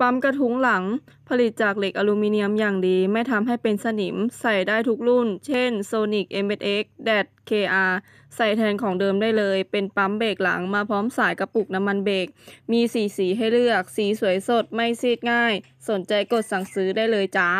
ปั๊มกระทุ้งหลัง ผลิตจากเหล็กอลูมิเนียมอย่างดี ไม่ทำให้เป็นสนิมใส่ได้ทุกรุ่น เช่น Sonic MSX d a t KR ใส่แทนของเดิมได้เลย เป็นปั๊มเบรกหลังมาพร้อมสายกระปุกน้ำมันเบรกมีสีสีให้เลือก สีสวยสดไม่ซีดง่าย สนใจกดสั่งซื้อได้เลยจ้า